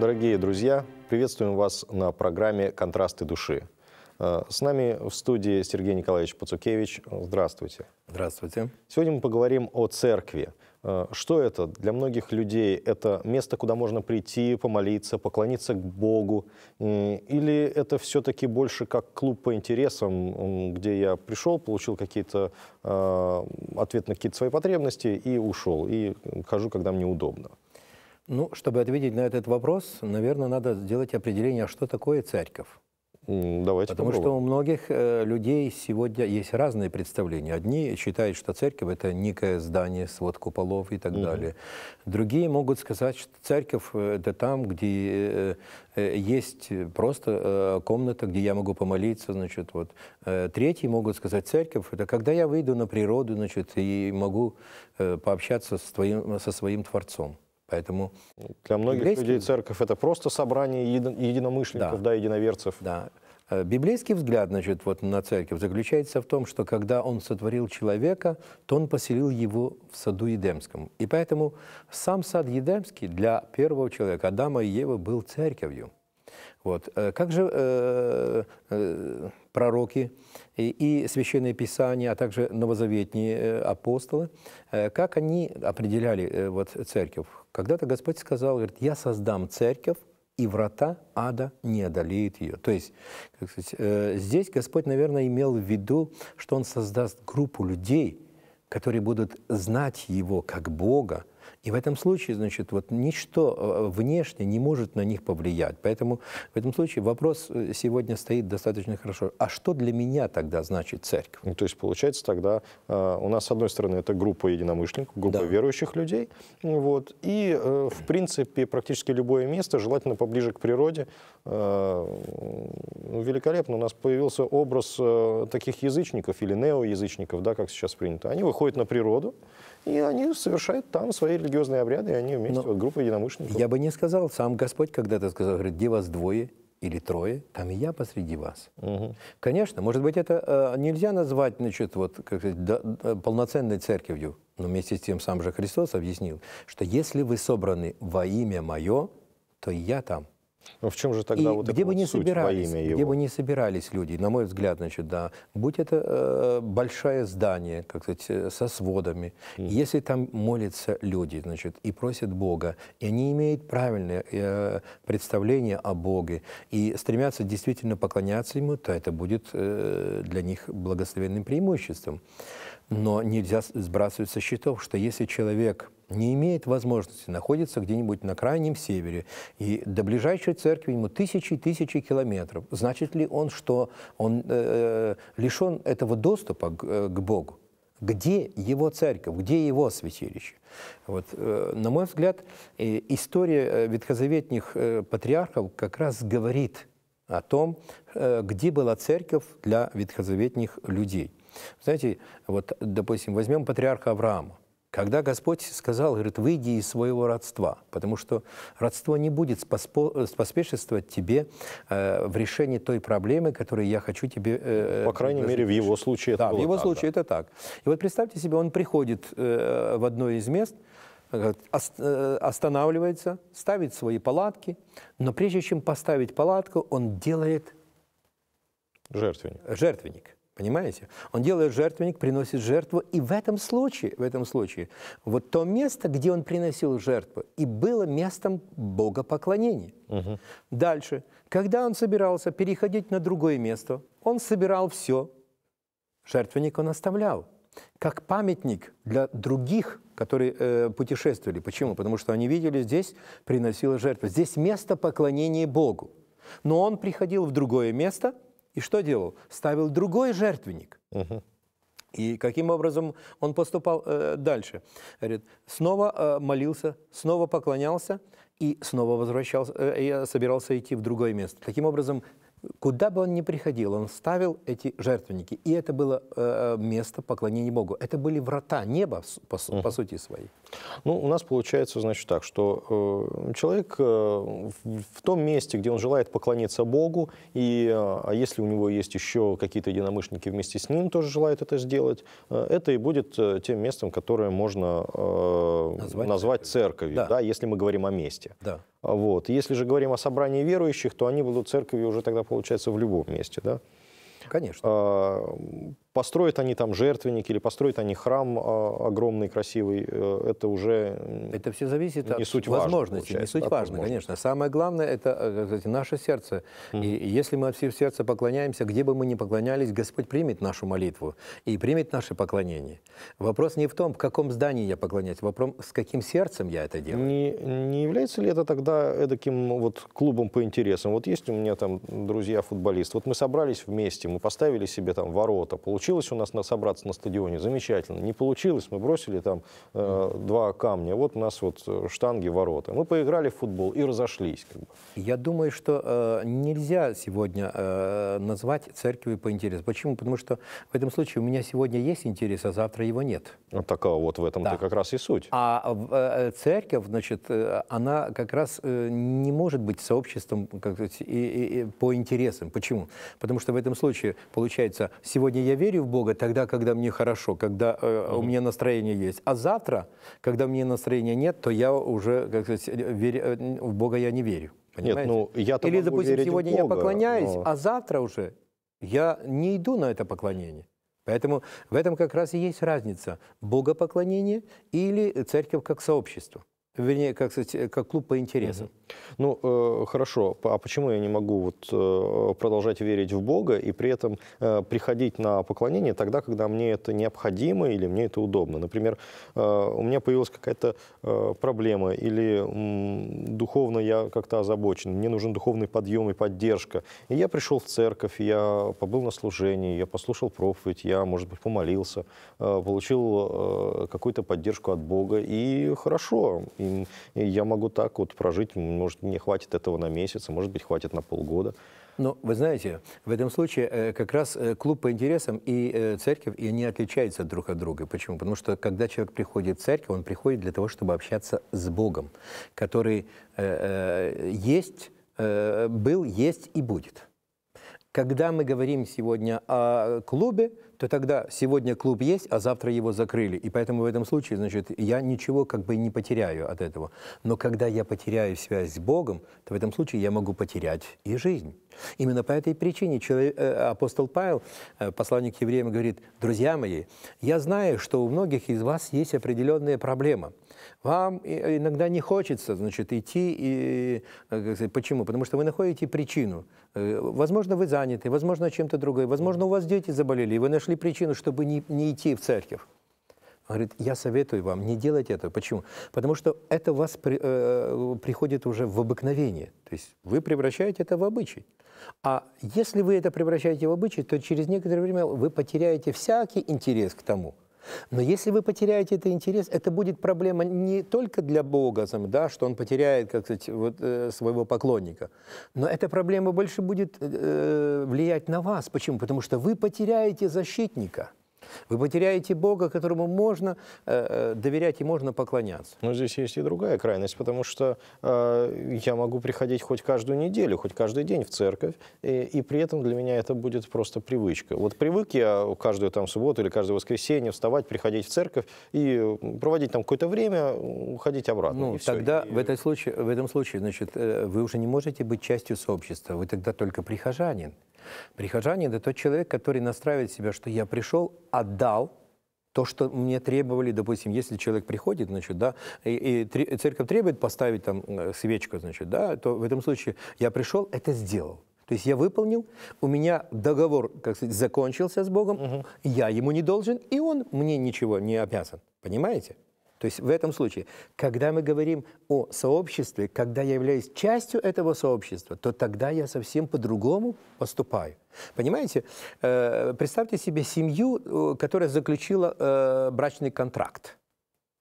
Дорогие друзья, приветствуем вас на программе «Контрасты души». Э, с нами в студии Сергей Николаевич Пацукевич. Здравствуйте. Здравствуйте. Сегодня мы поговорим о церкви. Э, что это? Для многих людей это место, куда можно прийти, помолиться, поклониться к Богу? Или это все-таки больше как клуб по интересам, где я пришел, получил какие-то э, ответ на какие-то свои потребности и ушел, и хожу, когда мне удобно? Ну, чтобы ответить на этот вопрос, наверное, надо сделать определение, а что такое церковь. Давайте Потому попробуем. что у многих э, людей сегодня есть разные представления. Одни считают, что церковь это некое здание, свод куполов и так угу. далее. Другие могут сказать, что церковь э, это там, где э, э, есть просто э, комната, где я могу помолиться, значит, вот. Э, третьи могут сказать, церковь это когда я выйду на природу, значит, и могу пообщаться с твоим, со своим Творцом. Поэтому для многих библейский... людей церковь это просто собрание единомышленников, да. да, единоверцев. Да. Э, библейский взгляд значит, вот на церковь заключается в том, что когда он сотворил человека, то он поселил его в саду Едемском. И поэтому сам сад Едемский для первого человека, Адама и Евы, был церковью. Вот. Э, как же э, э пророки и священное писание, а также новозаветные э, апостолы, э, как они определяли э, вот церковь. Когда-то Господь сказал, говорит, я создам церковь, и врата ада не одолеет ее. То есть как сказать, здесь Господь, наверное, имел в виду, что Он создаст группу людей, которые будут знать Его как Бога, и в этом случае, значит, вот ничто э, внешне не может на них повлиять. Поэтому в этом случае вопрос э, сегодня стоит достаточно хорошо. А что для меня тогда значит церковь? Ну, то есть, получается, тогда э, у нас, с одной стороны, это группа единомышленников, группа да. верующих людей, вот, и, э, в принципе, практически любое место, желательно поближе к природе, Э, ну, великолепно у нас появился образ э, таких язычников или неоязычников, да, как сейчас принято. Они выходят на природу, и они совершают там свои религиозные обряды, и они вместе, Но вот группа единомышленников. Я бы не сказал, сам Господь когда-то сказал, говорит, где вас двое или трое, там и я посреди вас. Угу. Конечно, может быть, это э, нельзя назвать значит, вот, как сказать, да, полноценной церковью, но вместе с тем сам же Христос объяснил, что если вы собраны во имя Мое, то и я там – но ну, в чем же тогда и вот где бы не суть собирались, во имя его? Где бы не собирались люди, на мой взгляд, значит, да, будь это э, большое здание, как сказать, э, со сводами, mm. если там молятся люди, значит, и просят Бога, и они имеют правильное э, представление о Боге, и стремятся действительно поклоняться Ему, то это будет э, для них благословенным преимуществом. Но нельзя сбрасывать со счетов, что если человек не имеет возможности, находится где-нибудь на крайнем севере, и до ближайшей церкви ему тысячи и тысячи километров. Значит ли он, что он э, э лишен этого доступа к, э, к Богу? Где его церковь, где его святилище? Вот, э, на мой взгляд, э, история ветхозаветних э, патриархов как раз говорит о том, э, где была церковь для ветхозаветних людей. Знаете, вот, допустим, возьмем патриарха Авраама. Когда Господь сказал, говорит, выйди из своего родства, потому что родство не будет э, поспешествовать тебе э, в решении той проблемы, которую я хочу тебе... Э, По крайней мере, в его случае да, это Да, в его так, случае да. это так. И вот представьте себе, он приходит в одно из мест, останавливается, ставит свои палатки, но прежде чем поставить палатку, он делает... Жертвенник. Жертвенник. Понимаете? Он делает жертвенник, приносит жертву, и в этом случае, в этом случае, вот то место, где он приносил жертву, и было местом богопоклонения. Угу. Дальше, когда он собирался переходить на другое место, он собирал все, жертвенник он оставлял, как памятник для других, которые э, путешествовали. Почему? Потому что они видели, здесь приносила жертва, здесь место поклонения Богу. Но он приходил в другое место – и что делал? Ставил другой жертвенник. Угу. И каким образом он поступал э, дальше? Говорит, снова э, молился, снова поклонялся и снова возвращался, э, собирался идти в другое место. Таким образом, Куда бы он ни приходил, он ставил эти жертвенники. И это было э, место поклонения Богу. Это были врата неба, по, uh-huh. по сути своей. Ну, у нас получается, значит, так, что э, человек э, в том месте, где он желает поклониться Богу, и э, а если у него есть еще какие-то единомышленники вместе с ним, тоже желает это сделать, э, это и будет э, тем местом, которое можно э, назвать, назвать церковью, да. да, если мы говорим о месте. Да. А вот. Если же говорим о собрании верующих, то они будут церковью уже тогда, получается, в любом месте, да? Конечно. А, Построят они там жертвенник или построят они храм а, огромный, красивый, э, это уже Это все зависит не от суть возможности, важно, не суть важно, конечно. Самое главное – это э, кстати, наше сердце. Mm. И если мы от всего сердца поклоняемся, где бы мы ни поклонялись, Господь примет нашу молитву и примет наше поклонение. Вопрос не в том, в каком здании я поклоняюсь, вопрос, с каким сердцем я это делаю. Не, не является ли это тогда таким ну, вот клубом по интересам? Вот есть у меня там друзья-футболисты, вот мы собрались вместе, мы поставили себе там ворота, получили Получилось у нас собраться на стадионе, замечательно. Не получилось, мы бросили там э, два камня, вот у нас вот э, штанги, ворота. Мы поиграли в футбол и разошлись. Как бы. Я думаю, что э, нельзя сегодня э, назвать церкви по интересу. Почему? Потому что в этом случае у меня сегодня есть интерес, а завтра его нет. Вот такого вот в этом-то да. как раз и суть. А э, э, церковь, значит, э, она как раз не может быть сообществом как и, и, и по интересам. Почему? Потому что в этом случае получается, сегодня я верю, верю в Бога тогда, когда мне хорошо, когда э, угу. у меня настроение есть. А завтра, когда мне настроения нет, то я уже, как сказать, верю, э, в Бога я не верю. Понимаете? Нет, ну, я Или, допустим, сегодня Бога, я поклоняюсь, но... а завтра уже я не иду на это поклонение. Поэтому в этом как раз и есть разница богопоклонение или церковь как сообщество. Вернее, как, сказать, э, как клуб по интересам. Угу. Ну, э, хорошо. А почему я не могу вот, э, продолжать верить в Бога и при этом э, приходить на поклонение тогда, когда мне это необходимо или мне это удобно? Например, э, у меня появилась какая-то э, проблема или э, духовно я как-то озабочен, мне нужен духовный подъем и поддержка. И я пришел в церковь, я побыл на служении, я послушал проповедь, я, может быть, помолился, э, получил э, какую-то поддержку от Бога, и хорошо и, я могу так вот прожить, может, не хватит этого на месяц, а может быть, хватит на полгода. Но вы знаете, в этом случае э, как раз э, клуб по интересам и э, церковь, и они отличаются друг от друга. Почему? Потому что когда человек приходит в церковь, он приходит для того, чтобы общаться с Богом, который есть, был, есть и будет. Когда мы говорим сегодня о клубе, то тогда сегодня клуб есть, а завтра его закрыли. И поэтому в этом случае, значит, я ничего как бы не потеряю от этого. Но когда я потеряю связь с Богом, то в этом случае я могу потерять и жизнь. Именно по этой причине человек, э, апостол Павел, э, посланник к евреям, говорит, друзья мои, я знаю, что у многих из вас есть определенная проблема. Вам э, иногда не хочется, значит, идти и... почему? Потому что вы находите причину. Возможно, вы заняты, возможно, чем-то другое, возможно, у вас дети заболели, и вы нашли нашли причину, чтобы не, не идти в церковь. Он говорит, я советую вам не делать это. Почему? Потому что это вас при, э, приходит уже в обыкновение. То есть вы превращаете это в обычай. А если вы это превращаете в обычай, то через некоторое время вы потеряете всякий интерес к тому – но если вы потеряете этот интерес, это будет проблема не только для Бога, там, да, что он потеряет как сказать, вот, э, своего поклонника, но эта проблема больше будет э, э, влиять на вас. Почему? Потому что вы потеряете защитника – вы потеряете Бога, которому можно э, э, доверять и можно поклоняться. Но здесь есть и другая крайность, потому что э, я могу приходить хоть каждую неделю, хоть каждый день в церковь, и, и при этом для меня это будет просто привычка. Вот привык я каждую там субботу или каждое воскресенье вставать, приходить в церковь и проводить там какое-то время, уходить обратно. Ну, тогда все. И... в, этой случае, в этом случае, значит, э, вы уже не можете быть частью сообщества, вы тогда только прихожанин. Прихожанин – это тот человек, который настраивает себя, что я пришел, отдал, то, что мне требовали, допустим, если человек приходит, значит, да, и, и церковь требует поставить там э, свечку, значит, да, то в этом случае я пришел, это сделал. То есть я выполнил, у меня договор, как сказать, закончился с Богом, угу. я ему не должен, и он мне ничего не обязан. Понимаете? То есть в этом случае, когда мы говорим о сообществе, когда я являюсь частью этого сообщества, то тогда я совсем по-другому поступаю. Понимаете, э, представьте себе семью, э, которая заключила э, брачный контракт.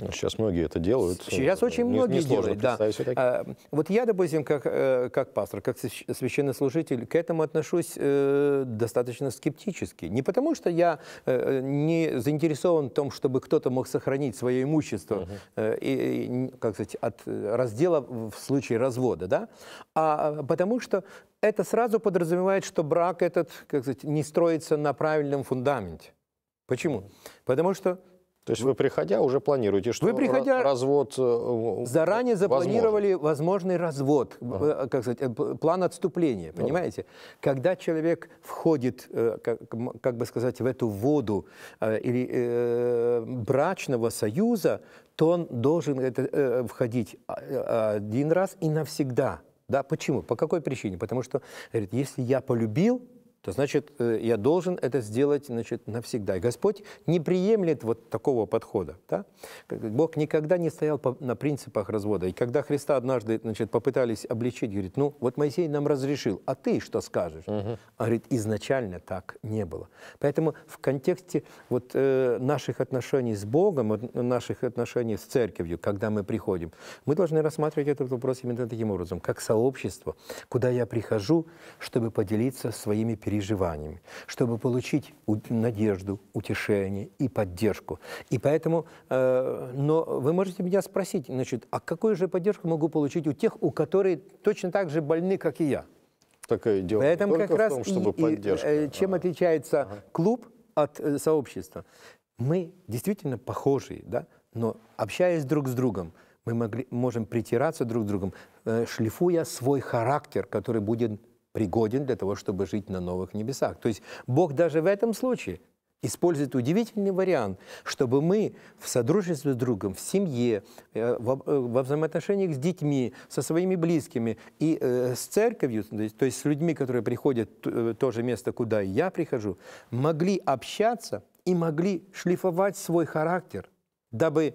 Ну, сейчас многие это делают. Сейчас очень не, многие делают, да. А, вот я, допустим, как, э, как пастор, как священнослужитель, к этому отношусь э, достаточно скептически. Не потому, что я э, не заинтересован в том, чтобы кто-то мог сохранить свое имущество угу. э, и, как сказать, от раздела в случае развода, да, а потому что это сразу подразумевает, что брак этот, как сказать, не строится на правильном фундаменте. Почему? Потому что то есть вы, приходя, уже планируете, что вы, приходя, развод э, Заранее запланировали возможен. возможный развод, э, ага. как сказать, э, план отступления, понимаете? Ага. Когда человек входит, как, как бы сказать, в эту воду или э, брачного союза, то он должен это, э, входить а, один раз и навсегда. Да, почему? По какой причине? Потому что, говорит, если я полюбил, то значит, э, я должен это сделать значит, навсегда. И Господь не приемлет вот такого подхода. Да? Бог никогда не стоял на принципах развода. И когда Христа однажды значит, попытались обличить, говорит, ну вот Моисей нам разрешил, а ты что скажешь? Угу. А говорит, изначально так не было. Поэтому в контексте вот, э, наших отношений с Богом, вот, э, наших отношений с церковью, когда мы приходим, мы должны рассматривать этот вопрос именно таким образом, как сообщество, куда я прихожу, чтобы поделиться своими переживаниями переживаниями, чтобы получить надежду, утешение и поддержку. И поэтому, э, но вы можете меня спросить, значит, а какую же поддержку могу получить у тех, у которых точно так же больны, как и я? Такая идея. Поэтому как раз в том, чтобы и, поддержка. И, э, чем ага. отличается ага. клуб от э, сообщества? Мы действительно похожие, да? но общаясь друг с другом, мы могли, можем притираться друг к другу, э, шлифуя свой характер, который будет пригоден для того, чтобы жить на новых небесах. То есть Бог даже в этом случае использует удивительный вариант, чтобы мы в содружестве с другом, в семье, э, э, во взаимоотношениях с детьми, со своими близкими и э, с церковью, то есть с людьми, которые приходят в то же место, куда я прихожу, могли общаться и могли шлифовать свой характер, дабы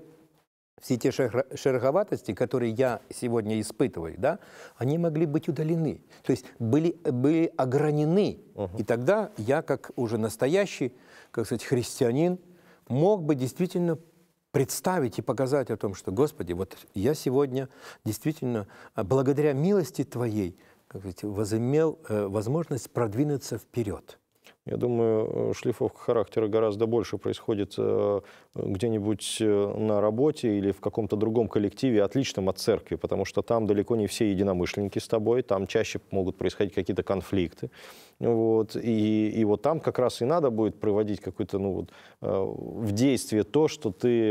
все те шероховатости, которые я сегодня испытываю, да, они могли быть удалены. То есть были, были огранены. Угу. И тогда я, как уже настоящий, как сказать, христианин, мог бы действительно представить и показать о том, что, Господи, вот я сегодня действительно, а, благодаря милости Твоей, как сказать, возымел э, возможность продвинуться вперед. Я думаю, э, шлифовка характера гораздо больше происходит э, где-нибудь э, на работе или в каком-то другом коллективе, отличном от церкви, потому что там далеко не все единомышленники с тобой, там чаще могут происходить какие-то конфликты. Вот. И, и вот там как раз и надо будет проводить какое-то ну, вот, в действие то, что ты,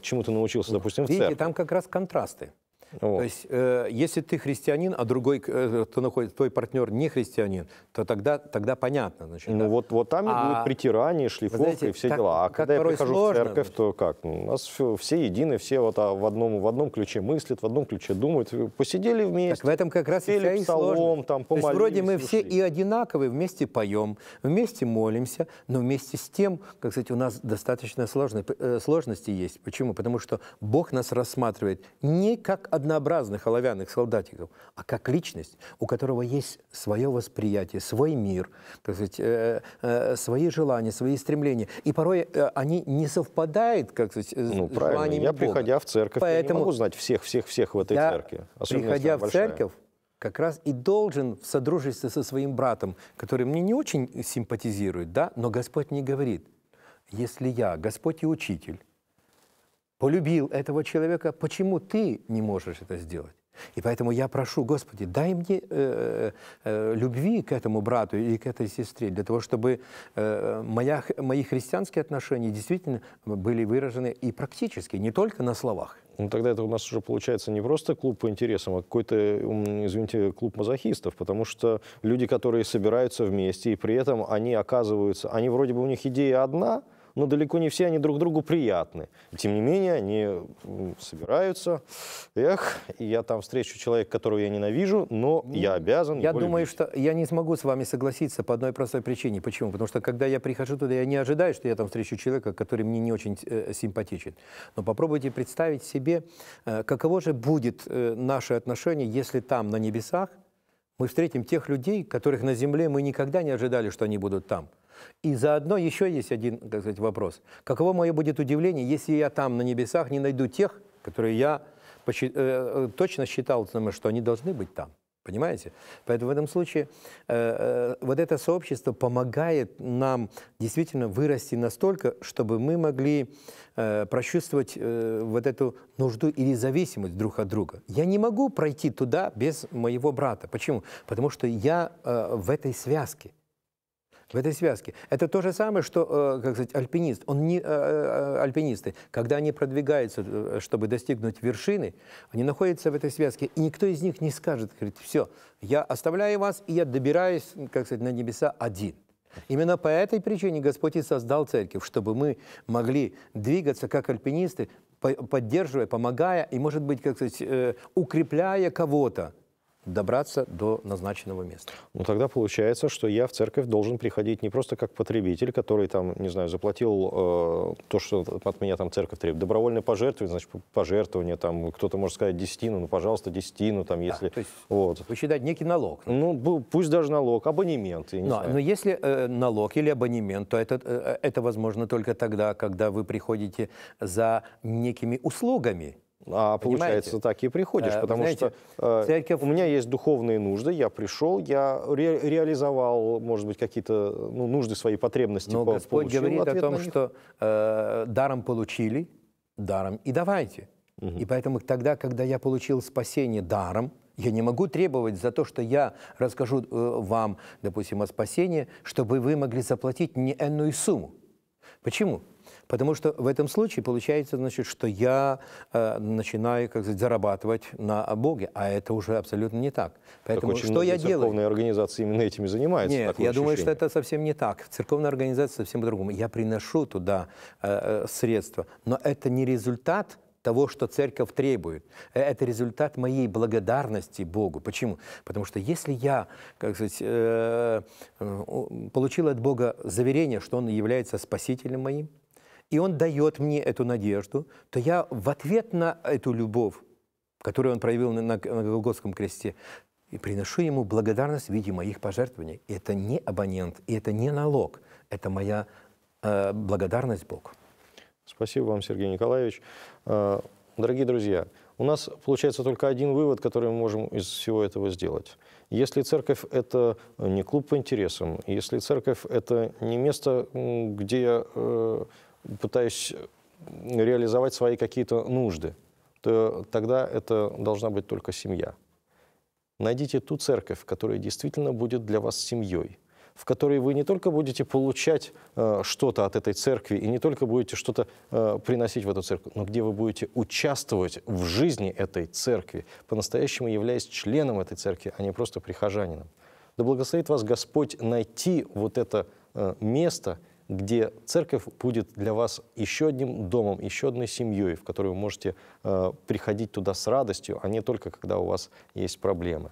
чему то научился, допустим, в церкви. Видите, там как раз контрасты. Вот. То есть, э, если ты христианин, а другой, э, кто твой партнер не христианин, то тогда, тогда понятно. Значит, ну да. вот, вот там а, будет притирание, шлифовка знаете, и все так, дела. А когда я прихожу сложно, в церковь, значит. то как? У нас все, все едины, все вот а, в, одном, в одном ключе мыслят, в одном ключе думают. Посидели вместе, так в этом как раз пели и псалом, там, помолились. То есть, вроде мы ушли. все и одинаковые, вместе поем, вместе молимся, но вместе с тем, как сказать, у нас достаточно сложные э, сложности есть. Почему? Потому что Бог нас рассматривает не как одно однообразных оловянных солдатиков, а как личность, у которого есть свое восприятие, свой мир, так сказать, э, э, свои желания, свои стремления. И порой э, они не совпадают, как сказать, с ну, желаниями Я, Бога. приходя в церковь, Поэтому, я не могу знать всех-всех-всех в этой я, церкви. Приходя в церковь, как раз и должен в содружестве со своим братом, который мне не очень симпатизирует, да, но Господь мне говорит, если я, Господь и учитель, полюбил этого человека, почему ты не можешь это сделать? И поэтому я прошу, Господи, дай мне э, э, любви к этому брату и к этой сестре, для того, чтобы э, моя, мои христианские отношения действительно были выражены и практически, не только на словах. Ну, тогда это у нас уже получается не просто клуб по интересам, а какой-то, извините, клуб мазохистов, потому что люди, которые собираются вместе, и при этом они оказываются, они вроде бы у них идея одна – но далеко не все они друг другу приятны. Тем не менее, они собираются. Эх, я там встречу человека, которого я ненавижу, но ну, я обязан Я думаю, любить. что я не смогу с вами согласиться по одной простой причине. Почему? Потому что, когда я прихожу туда, я не ожидаю, что я там встречу человека, который мне не очень э, симпатичен. Но попробуйте представить себе, э, каково же будет э, наше отношение, если там, на небесах, мы встретим тех людей, которых на земле мы никогда не ожидали, что они будут там. И заодно еще есть один так сказать, вопрос. Каково мое будет удивление, если я там на небесах не найду тех, которые я э, э, точно считал, что они должны быть там. Понимаете? Поэтому в этом случае э, э, вот это сообщество помогает нам действительно вырасти настолько, чтобы мы могли э, прочувствовать э, вот эту нужду или зависимость друг от друга. Я не могу пройти туда без моего брата. Почему? Потому что я э, в этой связке в этой связке. Это то же самое, что, э, как сказать, альпинист. Он не, э, э, альпинисты, когда они продвигаются, чтобы достигнуть вершины, они находятся в этой связке, и никто из них не скажет, говорит, все, я оставляю вас, и я добираюсь, как сказать, на небеса один. Именно по этой причине Господь и создал церковь, чтобы мы могли двигаться как альпинисты, поддерживая, помогая и, может быть, как сказать, укрепляя кого-то, добраться до назначенного места. Ну тогда получается, что я в церковь должен приходить не просто как потребитель, который там, не знаю, заплатил э, то, что от меня там церковь требует, добровольное пожертвование, значит, пожертвование, там кто-то может сказать десятину, ну пожалуйста, десятину, там если... Да, то есть вот. вы считаете некий налог? Ну пусть даже налог, абонемент, я не но, знаю. Но если э, налог или абонемент, то это, э, э это возможно только тогда, когда вы приходите за некими услугами, а Понимаете? получается, так и приходишь, э, потому Знаете, что э, церковь... у меня есть духовные нужды, я пришел, я ре реализовал, может быть, какие-то ну, нужды, свои потребности. Но по Господь говорит о том, что э, даром получили, даром и давайте. Угу. И поэтому тогда, когда я получил спасение даром, я не могу требовать за то, что я расскажу э, вам, допустим, о спасении, чтобы вы могли заплатить мне энную сумму. Почему? Потому что в этом случае получается, значит, что я э, начинаю, как сказать, зарабатывать на Боге, а это уже абсолютно не так. Поэтому так очень что я делаю? Церковная организация именно этими занимается. Нет, я ощущение. думаю, что это совсем не так. Церковная организация совсем по-другому. Я приношу туда э, э средства, но это не результат того, что церковь требует. Э, это результат моей благодарности Богу. Почему? Потому что если я, как сказать, э, получил от Бога заверение, что Он является спасителем моим, и он дает мне эту надежду, то я в ответ на эту любовь, которую он проявил на, на, Голгофском кресте, и приношу ему благодарность в виде моих пожертвований. И это не абонент, и это не налог, это моя э, благодарность Богу. Спасибо вам, Сергей Николаевич. Э, дорогие друзья, у нас получается только один вывод, который мы можем из всего этого сделать. Если церковь – это не клуб по интересам, если церковь – это не место, где э, пытаясь реализовать свои какие-то нужды, то тогда это должна быть только семья. Найдите ту церковь, которая действительно будет для вас семьей, в которой вы не только будете получать э, что-то от этой церкви и не только будете что-то э, приносить в эту церковь, но где вы будете участвовать в жизни этой церкви, по-настоящему являясь членом этой церкви, а не просто прихожанином. Да благословит вас Господь найти вот это э, место – где церковь будет для вас еще одним домом, еще одной семьей, в которую вы можете э, приходить туда с радостью, а не только когда у вас есть проблемы.